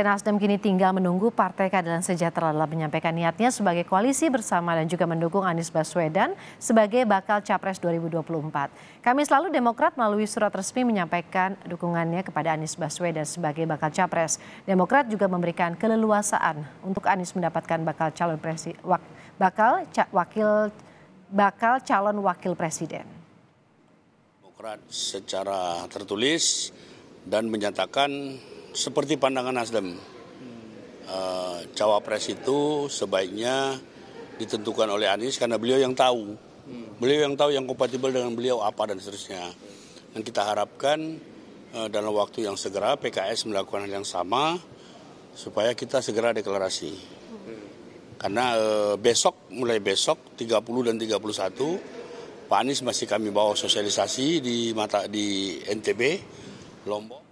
Partai Nasdem kini tinggal menunggu Partai Keadilan Sejahtera dalam menyampaikan niatnya sebagai koalisi bersama dan juga mendukung Anies Baswedan sebagai bakal Capres 2024. Kami selalu Demokrat melalui surat resmi menyampaikan dukungannya kepada Anies Baswedan sebagai bakal Capres. Demokrat juga memberikan keleluasaan untuk Anies mendapatkan bakal calon presi, wak, bakal ca, wakil bakal calon wakil presiden. Demokrat secara tertulis dan menyatakan seperti pandangan Nasdem, E, cawapres itu sebaiknya ditentukan oleh Anies karena beliau yang tahu, beliau yang tahu yang kompatibel dengan beliau apa dan seterusnya. Dan kita harapkan e, dalam waktu yang segera PKS melakukan hal yang sama supaya kita segera deklarasi. Karena e, besok mulai besok 30 dan 31 Pak Anies masih kami bawa sosialisasi di mata di NTB Lombok.